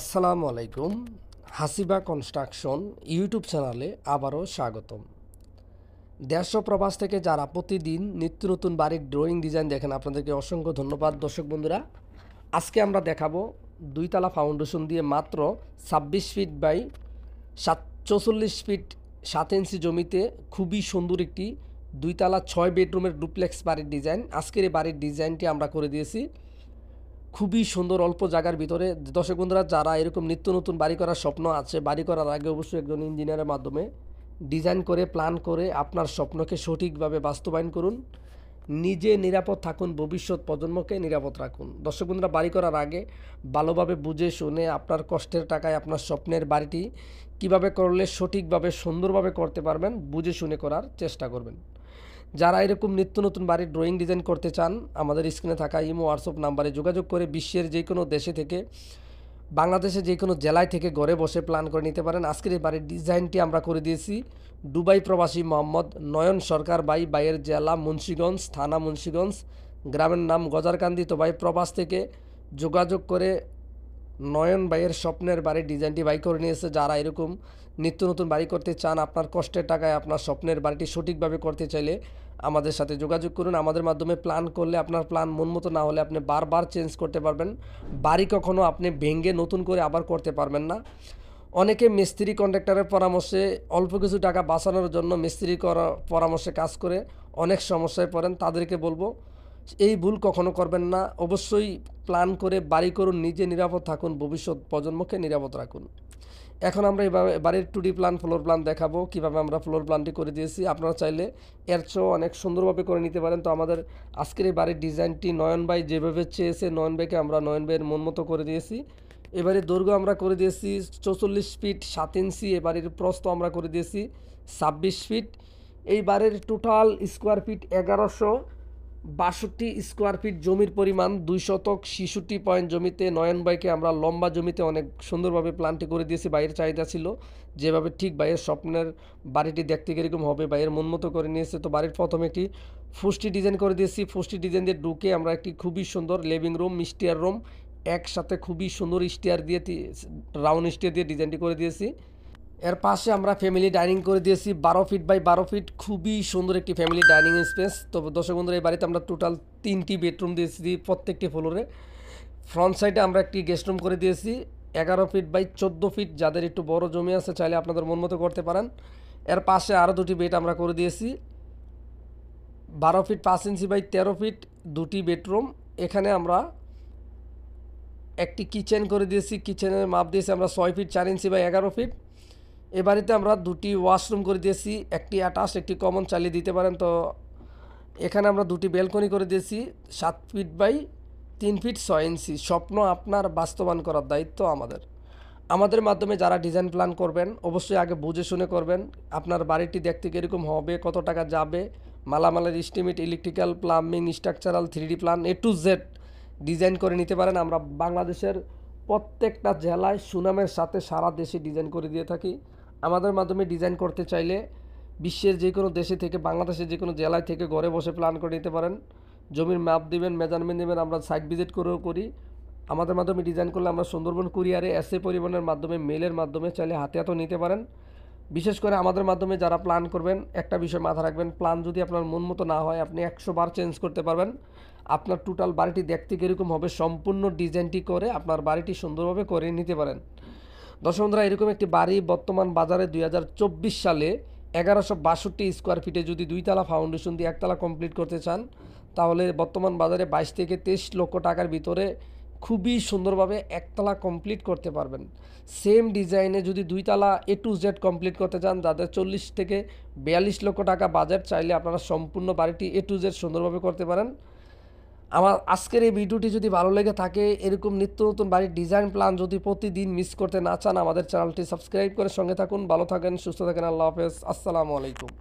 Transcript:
আসসালামু আলাইকুম হাসিবা construction YouTube চ্যানেলে আবারও স্বাগতম দেশ প্রবাস থেকে যারা প্রতিদিন নিত্য নতুন বাড়ির ড্রয়িং ডিজাইন দেখেন আপনাদেরকে অসংখ্য ধন্যবাদ দর্শক বন্ধুরা আজকে আমরা দেখাবো দুইতলা ফাউন্ডেশন দিয়ে মাত্র ছাব্বিশ ফিট বাই সাত চৌচল্লিশ ফিট সাত ইঞ্চি জমিতে খুবই সুন্দর একটি দুইতলা ছয় বেডরুমের ডুপ্লেক্স বাড়ির ডিজাইন আজকের এই বাড়ির ডিজাইনটি আমরা করে দিয়েছি খুবই সুন্দর অল্প জায়গার ভিতরে দর্শক বন্ধুরা যারা এরকম নিত্য নতুন বাড়ি করার স্বপ্ন আছে বাড়ি করার আগে অবশ্যই একজন ইঞ্জিনিয়ারের মাধ্যমে ডিজাইন করে প্ল্যান করে আপনার স্বপ্নকে সঠিকভাবে বাস্তবায়ন করুন নিজে নিরাপদ থাকুন ভবিষ্যৎ প্রজন্মকে নিরাপদ রাখুন দর্শক বন্ধুরা বাড়ি করার আগে ভালোভাবে বুঝে শুনে আপনার কষ্টের টাকায় আপনার স্বপ্নের বাড়িটি কিভাবে করলে সঠিকভাবে সুন্দরভাবে করতে পারবেন বুঝে শুনে করার চেষ্টা করবেন যারা এরকম নিত্য নতুন বাড়ির ড্রয়িং ডিজাইন করতে চান আমাদের স্ক্রিনে থাকা ইমো হোয়াটসঅ্যাপ নাম্বারে যোগাযোগ করে বিশ্বের যে কোনো দেশে থেকে বাংলাদেশে যে কোনো জেলায় থেকে ঘরে বসে প্ল্যান করে নিতে পারেন আজকের এই বাড়ির ডিজাইনটি আমরা করে দিয়েছি দুবাই প্রবাসী মোহাম্মদ নয়ন সরকার বাই বাইয়ের জেলা মুন্সীগঞ্জ থানা মুন্সীগঞ্জ গ্রামের নাম গজারকান্দি তো প্রবাস থেকে যোগাযোগ করে নয়ন ভাইয়ের স্বপ্নের বাড়ি ডিজাইনটি বাই করে নিয়েছে যারা এরকম নিত্য নতুন বাড়ি করতে চান আপনার কষ্টের টাকায় আপনার স্বপ্নের বাড়িটি সঠিকভাবে করতে চাইলে আমাদের সাথে যোগাযোগ করুন আমাদের মাধ্যমে প্ল্যান করলে আপনার প্ল্যান মন মতো না হলে আপনি বারবার চেঞ্জ করতে পারবেন বাড়ি কখনও আপনি ভেঙে নতুন করে আবার করতে পারবেন না অনেকে মিস্ত্রি কন্ট্রাক্টরের পরামর্শে অল্প কিছু টাকা বাঁচানোর জন্য মিস্ত্রি করা পরামর্শে কাজ করে অনেক সমস্যায় পড়েন তাদেরকে বলবো এই ভুল কখনো করবেন না অবশ্যই প্ল্যান করে বাড়ি করুন নিজে নিরাপদ থাকুন ভবিষ্যৎ প্রজন্মকে নিরাপদ রাখুন এখন আমরা এইভাবে বাড়ির two D plan floor plan দেখাবো কীভাবে আমরা ফ্লোর প্ল্যানটি করে দিয়েছি আপনারা চাইলে এর চেয়েও অনেক সুন্দরভাবে করে নিতে পারেন তো আমাদের আজকের এই বাড়ির ডিজাইনটি নয়ন বাই যেভাবে চেয়েছে নয়ন বাইকে আমরা নয়ন বাইয়ের মন মতো করে দিয়েছি এবারে দৈর্ঘ্য আমরা করে দিয়েছি চৌচল্লিশ ফিট সাত ইঞ্চি এবারের প্রস্ত আমরা করে দিয়েছি ছাব্বিশ ফিট এই বাড়ির টোটাল স্কোয়ার ফিট এগারোশো বাষট্টি স্কোয়ার ফিট জমির পরিমাণ দুই শতক শিশুটি পয়েন্ট জমিতে নয়ন বাইকে আমরা লম্বা জমিতে অনেক সুন্দরভাবে প্ল্যানটি করে দিয়েছি বাইয়ের চাহিদা ছিল যেভাবে ঠিক বাইয়ের স্বপ্নের বাড়িটি দেখতে কীরকম হবে বাইয়ের মনমতো করে নিয়েছে তো বাড়ির প্রথমে একটি ফুষ্টি ডিজাইন করে দিয়েছি ফুষ্টি ডিজাইন দিয়ে ঢুকে আমরা একটি খুবই সুন্দর লিভিং রুম মিস্টিয়ার রুম একসাথে খুবই সুন্দর স্টিয়ার দিয়ে রাউন্ড স্টিয়ার দিয়ে ডিজাইনটি করে দিয়েছি এর পাশে আমরা ফ্যামিলি ডাইনিং করে দিয়েছি বারো ফিট বাই বারো ফিট খুবই সুন্দর একটি ফ্যামিলি ডাইনিং স্পেস তো দর্শক বন্ধুরা এই বাড়িতে আমরা টোটাল তিনটি বেডরুম দিয়েছি প্রত্যেকটি ফ্লোরে ফ্রন্ট সাইডে আমরা একটি গেস্ট রুম করে দিয়েছি এগারো ফিট বাই চোদ্দো ফিট যাদের একটু বড় জমি আছে চাইলে আপনাদের মন মতো করতে পারেন এর পাশে আরও দুটি বেড আমরা করে দিয়েছি বারো ফিট পাঁচ ইঞ্চি বাই তেরো ফিট দুটি বেডরুম এখানে আমরা একটি কিচেন করে দিয়েছি কিচেনের মাপ দিয়েছি আমরা ছয় ফিট চার ইঞ্চি বাই এগারো ফিট এ বাড়িতে আমরা দুটি ওয়াশরুম করে দিয়েছি একটি আটাশ একটি কমন চালিয়ে দিতে পারেন তো এখানে আমরা দুটি বেলকনি করে দিয়েছি সাত ফিট বাই তিন ফিট ছয় ইঞ্চি স্বপ্ন আপনার বাস্তবায়ন করার দায়িত্ব আমাদের আমাদের মাধ্যমে যারা ডিজাইন প্ল্যান করবেন অবশ্যই আগে বুঝে শুনে করবেন আপনার বাড়িটি দেখতে কীরকম হবে কত টাকা যাবে মালামালের estimate electrical plumbing structural three D plan A to Z design করে নিতে পারেন আমরা বাংলাদেশের প্রত্যেকটা জেলায় সুনামের সাথে সারা দেশে ডিজাইন করে দিয়ে থাকি আমাদের মাধ্যমে ডিজাইন করতে চাইলে বিশ্বের যে কোনো দেশে থেকে বাংলাদেশের যে কোনো জেলায় থেকে ঘরে বসে প্ল্যান করে নিতে পারেন জমির ম্যাপ দিবেন মেজারমেন্ট দেবেন আমরা সাইট ভিজিট করেও করি আমাদের মাধ্যমে ডিজাইন করলে আমরা সুন্দরবন কুরিয়ারে এ পরিবহনের মাধ্যমে মেলের মাধ্যমে চাইলে হাতে হাতেও নিতে পারেন বিশেষ করে আমাদের মাধ্যমে যারা প্ল্যান করবেন একটা বিষয় মাথা রাখবেন প্ল্যান যদি আপনার মন মতো না হয় আপনি একশো বার চেঞ্জ করতে পারবেন আপনার টোটাল বাড়িটি দেখতে কীরকম হবে সম্পূর্ণ ডিজাইনটি করে আপনার বাড়িটি সুন্দরভাবে করে নিতে পারেন দর্শকরা এরকম একটি বাড়ি বর্তমান বাজারে দুই সালে এগারোশো বাষট্টি স্কোয়ার ফিটে যদি দুইতলা ফাউন্ডেশন দিয়ে একতলা কমপ্লিট করতে চান তাহলে বর্তমান বাজারে বাইশ থেকে তেইশ লক্ষ টাকার ভিতরে খুবই সুন্দরভাবে একতলা কমপ্লিট করতে পারবেন সেম ডিজাইনে যদি দুইতলা এ টু জেড কমপ্লিট করতে চান যাদের চল্লিশ থেকে বিয়াল্লিশ লক্ষ টাকা বাজেট চাইলে আপনারা সম্পূর্ণ বাড়িটি এ টু জেড সুন্দরভাবে করতে পারেন আমার আজকের এই ভিডিওটি যদি ভালো লেগে থাকে এরকম নিত্য নতুন বাড়ির ডিজাইন প্ল্যান যদি প্রতিদিন মিস করতে না চান আমাদের চ্যানেলটি সাবস্ক্রাইব করে সঙ্গে থাকুন ভালো থাকেন সুস্থ থাকেন আল্লাহ হাফেজ আসসালামু আলাইকুম